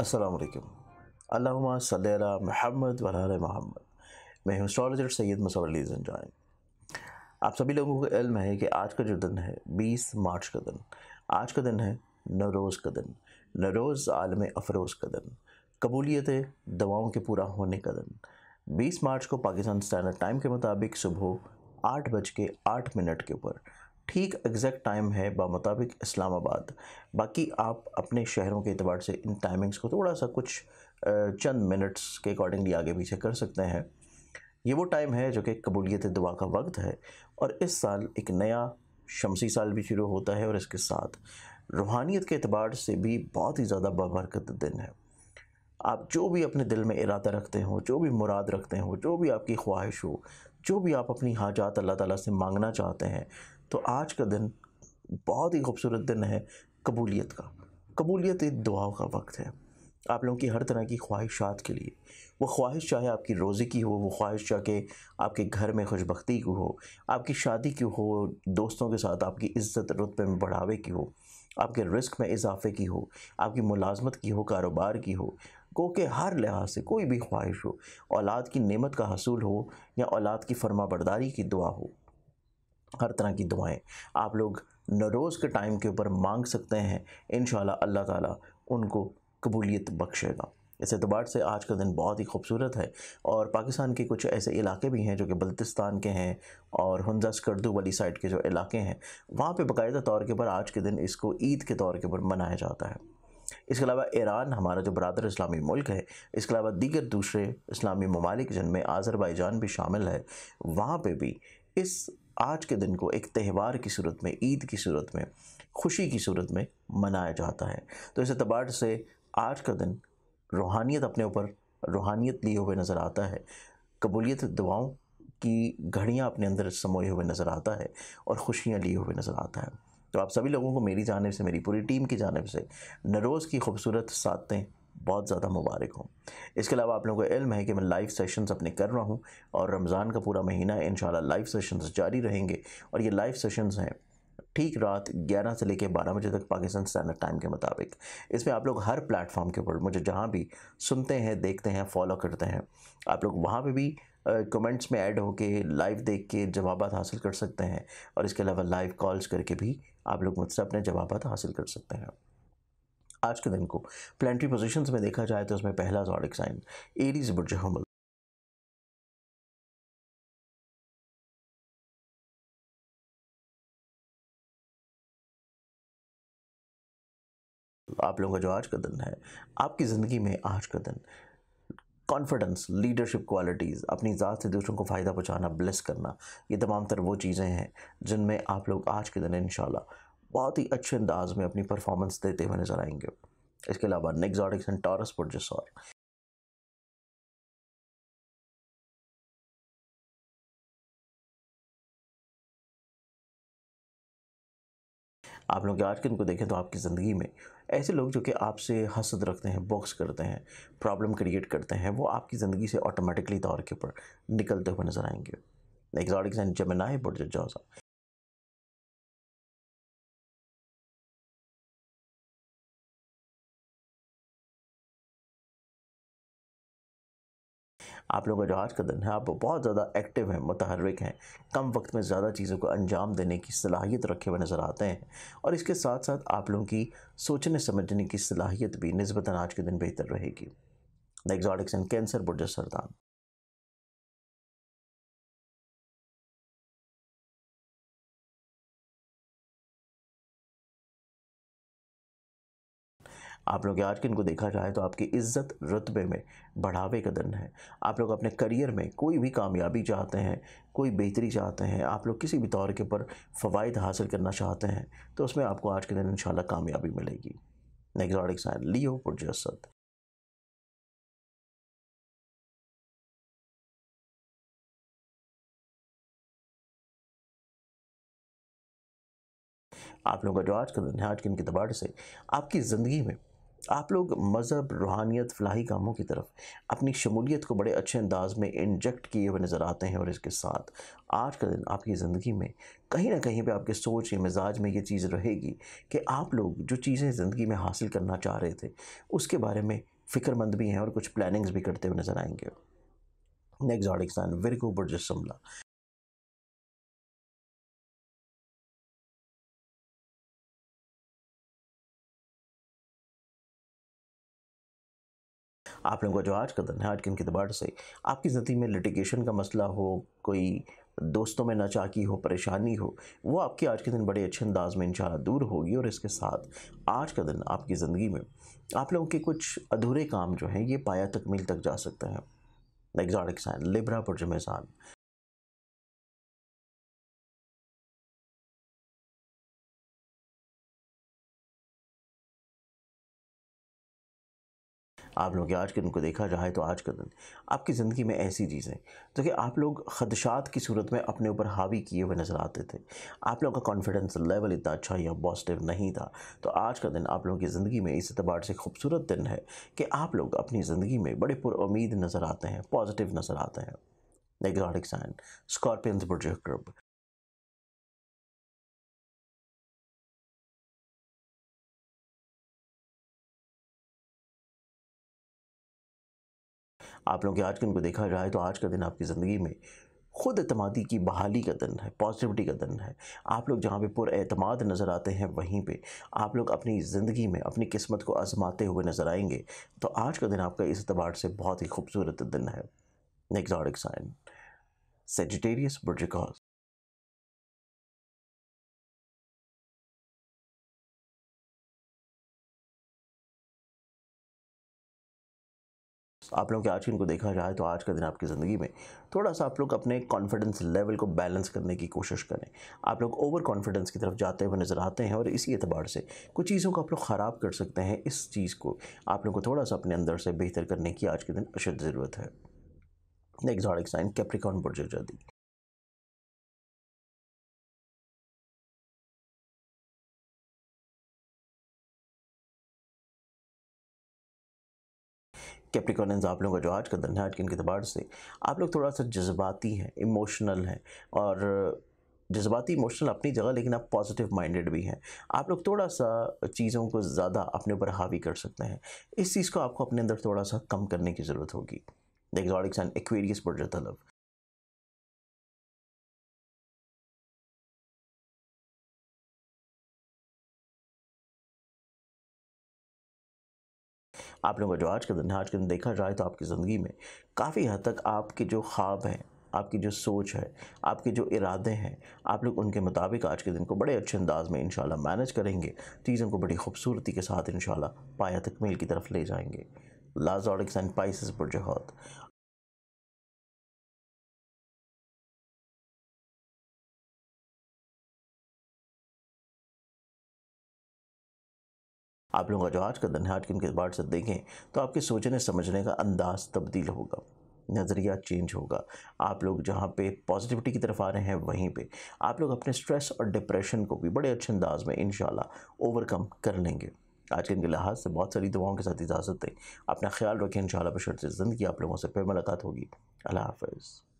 असलकम अल्लाम सल महमद वल महमद मैं हूँ एस्ट्रोलॉजर सैयद मसवली आप सभी लोगों को इल्म है कि आज का जो दिन है 20 मार्च का दिन आज का दिन है नवरोज़ का दिन नवरोज़ आलम अफरोज़ का दिन कबूलियत दवाओं के पूरा होने का दिन 20 मार्च को पाकिस्तान स्टैंडर्ड टाइम के मुताबिक सुबह आठ बज के आठ मिनट के ऊपर ठीक एग्जैक्ट टाइम है बामुताबिक इस्लामाबाद बाकी आप अपने शहरों के अतबार से इन टाइमिंग्स को थोड़ा सा कुछ चंद मिनट्स के अकॉर्डिंगली आगे पीछे कर सकते हैं ये वो टाइम है जो कि कबूलियत दुआ का वक्त है और इस साल एक नया शमसी साल भी शुरू होता है और इसके साथ रूहानियत के अतबार से भी बहुत ही ज़्यादा बबरकत दिन है आप जो भी अपने दिल में इरादा रखते हो जो भी मुराद रखते हो जो भी आपकी ख्वाहिश हो जो भी आप अपनी हाजात अल्लाह ताला से मांगना चाहते हैं तो आज का दिन बहुत ही खूबसूरत दिन है कबूलियत का कबूलियत एक दुआ का वक्त है आप लोगों की हर तरह की ख्वाहिशात के लिए वो ख्वाहिश चाहे आपकी रोज़ी की हो वो ख्वाहिश चाहे आपके घर में खुशबख्ती की हो आपकी शादी की हो दोस्तों के साथ आपकी इज़्ज़त रुतबे में बढ़ावे की हो आपके रिस्क में इजाफे की हो आपकी मुलाजमत की हो कारोबार की हो को के हर लिहाज से कोई भी ख्वाहिश हो औलाद की नेमत का हसूल हो या औलाद की फरमाबरदारी बरदारी की दुआ हो हर तरह की दुआएं आप लोग नरोज़ के टाइम के ऊपर मांग सकते हैं इन अल्लाह ताला उनको कबूलियत बख्शेगा इस एतबार से आज का दिन बहुत ही खूबसूरत है और पाकिस्तान के कुछ ऐसे इलाके भी हैं जो कि बल्तिस्तान के हैं और हंजा स्कर्दू वाली साइड के जो इलाके हैं वहाँ पर बाकायदा तौर के ऊपर आज के दिन इसको ईद के तौर के ऊपर मनाया जाता है इसके अलावा ईरान हमारा जो बरदर इस्लामी मुल्क है इसके अलावा दीगर दूसरे इस्लामी ममालिक जिनमें आज़रबाईजान भी शामिल है वहाँ पर भी इस आज के दिन को एक त्यौहार की सूरत में ईद की सूरत में खुशी की सूरत में मनाया जाता है तो इस अतबार से आज का दिन रूहानियत अपने ऊपर रूहानियत लिए हुए नज़र आता है कबूलियत दुआओं की घड़ियाँ अपने अंदर समोए हुए नज़र आता है और खुशियाँ लिए हुए नज़र आता है तो आप सभी लोगों को मेरी जानब से मेरी पूरी टीम की जानब से नरोज़ की खूबसूरत सातें बहुत ज़्यादा मुबारक हो इसके अलावा आप लोगों को इल्म है कि मैं लाइव सेशंस अपने कर रहा हूँ और रमज़ान का पूरा महीना इन लाइव सेशंस जारी रहेंगे और ये लाइव सेशंस हैं ठीक रात 11 से लेकर 12 बजे तक पाकिस्तान स्टैंडर्ड टाइम के मुताबिक इसमें आप लोग हर प्लेटफॉर्म के ऊपर मुझे जहाँ भी सुनते हैं देखते हैं फॉलो करते हैं आप लोग वहाँ पर भी कमेंट्स में ऐड होके लाइव देख के जवाब हासिल कर सकते हैं और इसके अलावा लाइव कॉल्स करके भी आप लोग मुझसे अपने जवाब हासिल कर सकते हैं आज के दिन को प्लेनेटरी पोजीशंस में देखा जाए तो उसमें पहला जॉडिक साइन एरीज बुर्ज हमल आप लोगों का जो आज का दिन है आपकी ज़िंदगी में आज का दिन कॉन्फिडेंस लीडरशिप क्वालिटीज़ अपनी ज़ात से दूसरों को फ़ायदा पहुंचाना ब्लेस करना ये तमाम तर वो चीज़ें हैं जिनमें आप लोग आज के दिन इन बहुत ही अच्छे अंदाज में अपनी परफॉर्मेंस देते हुए नजर आएंगे इसके अलावा नेक्सॉटिक्स एंड टॉरस प्रोजेसॉर आप लोग आज के उनको देखें तो आपकी ज़िंदगी में ऐसे लोग जो कि आपसे हसद रखते हैं बॉक्स करते हैं प्रॉब्लम क्रिएट करते हैं वो आपकी ज़िंदगी से ऑटोमेटिकली तौर के ऊपर निकलते हुए नज़र आएंगे एग्जॉटिक्स एंड जमेनाई बुर्जा आप लोगों का जो आज का दिन है आप बहुत ज़्यादा एक्टिव हैं मतहरक हैं कम वक्त में ज़्यादा चीज़ों को अंजाम देने की सलाहियत रखे हुए नज़र आते हैं और इसके साथ साथ आप लोगों की सोचने समझने की सलाहियत भी नस्बता आज के दिन बेहतर रहेगी द एग्जॉटिक्स एंड कैंसर बुर्ज सरदान आप लोग आज के इनको देखा जाए तो आपकी इज्जत रतबे में बढ़ावे का दिन है आप लोग अपने करियर में कोई भी कामयाबी चाहते हैं कोई बेहतरी चाहते हैं आप लोग किसी भी तौर के ऊपर फ़वाद हासिल करना चाहते हैं तो उसमें आपको आज के दिन इन कामयाबी मिलेगी नेक्स्ट साइन लियो पुरजसत आप लोगों का जो आज का दिन है आज के इनके दबाड़ से आपकी ज़िंदगी में आप लोग मज़हब रूहानियत फलाही कामों की तरफ अपनी शमूलियत को बड़े अच्छे अंदाज में इंजेक्ट किए हुए नज़र आते हैं और इसके साथ आज का दिन आपकी ज़िंदगी में कहीं ना कहीं पे आपके सोच या मिजाज में ये चीज़ रहेगी कि आप लोग जो चीज़ें ज़िंदगी में हासिल करना चाह रहे थे उसके बारे में फ़िक्रमंद भी हैं और कुछ प्लानिंग्स भी करते हुए नज़र आएंगे नेक्स्ट ऑडिक वेरी विरगो बुर्जसमला आप लोगों का जो आज का दिन है आज के दिन के से आपकी ज़िंदगी में लिटिगेशन का मसला हो कोई दोस्तों में नाचाकी हो परेशानी हो वो आपकी आज के दिन बड़े अच्छे अंदाज में इंशाल्लाह दूर होगी और इसके साथ आज का दिन आपकी ज़िंदगी में आप लोगों के कुछ अधूरे काम जो हैं ये पाया तकमील तक जा सकते हैं एग्जॉटिक साइन लिब्रा पुरजम आप लोग आज के दिन को देखा जाए तो आज का दिन आपकी ज़िंदगी में ऐसी चीज़ें जो कि आप लोग खदशात की सूरत में अपने ऊपर हावी किए हुए नज़र आते थे आप लोगों का कॉन्फिडेंस लेवल इतना अच्छा या पॉजिटिव नहीं था तो आज का दिन आप लोगों की ज़िंदगी में इस अतबार से खूबसूरत दिन है कि आप लोग अपनी ज़िंदगी में बड़े पुरुद नज़र आते हैं पॉजिटिव नज़र आते हैं नेग्राडिक साइन स्कॉर्पियंस प्रोजेक्ट आप लोगों के आज के दिन को देखा जाए तो आज का दिन आपकी ज़िंदगी में खुद अतमादी की बहाली का दिन है पॉजिटिविटी का दिन है आप लोग जहाँ पे पुरमाद नज़र आते हैं वहीं पे आप लोग अपनी ज़िंदगी में अपनी किस्मत को आजमाते हुए नज़र आएंगे तो आज का दिन आपका इस अतबार से बहुत ही खूबसूरत दिन है नेक्स्ट साइन सेजिटेरियस बुर्जिकॉज आप लोगों के आज को देखा जाए तो आज का दिन आपकी ज़िंदगी में थोड़ा सा आप लोग अपने कॉन्फिडेंस लेवल को बैलेंस करने की कोशिश करें आप लोग ओवर कॉन्फिडेंस की तरफ जाते हुए नज़र आते हैं और इसी एतबार से कुछ चीज़ों को आप लोग ख़राब कर सकते हैं इस चीज़ को आप लोग को थोड़ा सा अपने अंदर से बेहतर करने की आज के दिन अशद ज़रूरत है नेक्स्ट एक साइन कैप्रिकॉन बुर्ज आजादी कैप्रिकॉनस आप लोगों का जो आज का दिन है आज के इनके से आप लोग थोड़ा सा जज्बाती हैं इमोशनल हैं और जज्बाती इमोशनल अपनी जगह लेकिन आप पॉजिटिव माइंडेड भी हैं आप लोग थोड़ा सा चीज़ों को ज़्यादा अपने ऊपर हावी कर सकते हैं इस चीज़ को आपको अपने अंदर थोड़ा सा कम करने की ज़रूरत होगी द एंड एक्वेरियस जाता लव आप लोगों का जो आज का दिन है आज के दिन देखा जाए तो आपकी ज़िंदगी में काफ़ी हद तक आपके जो ख्वाब हैं आपकी जो सोच है आपके जो इरादे हैं आप लोग उनके मुताबिक आज के दिन को बड़े अच्छे अंदाज में इन मैनेज करेंगे चीज़ों को बड़ी खूबसूरती के साथ इन शाला पाया तकमील की तरफ ले जाएंगे लाजॉडिक्स एंड पाइसिस पर जहत आप लोगों का जो आज का आज के बाढ़ से देखें तो आपके सोचने समझने का अंदाज तब्दील होगा नज़रिया चेंज होगा आप लोग जहाँ पे पॉजिटिविटी की तरफ आ रहे हैं वहीं पे आप लोग अपने स्ट्रेस और डिप्रेशन को भी बड़े अच्छे अंदाज में इन ओवरकम कर लेंगे आज के इनके लिहाज से बहुत सारी दुआओं के साथ इजाज़त दें अपना ख्याल रखें इन शाला बशर से ज़िंदगी आप लोगों से फिर मुलाकात होगी अल्लाह हाफ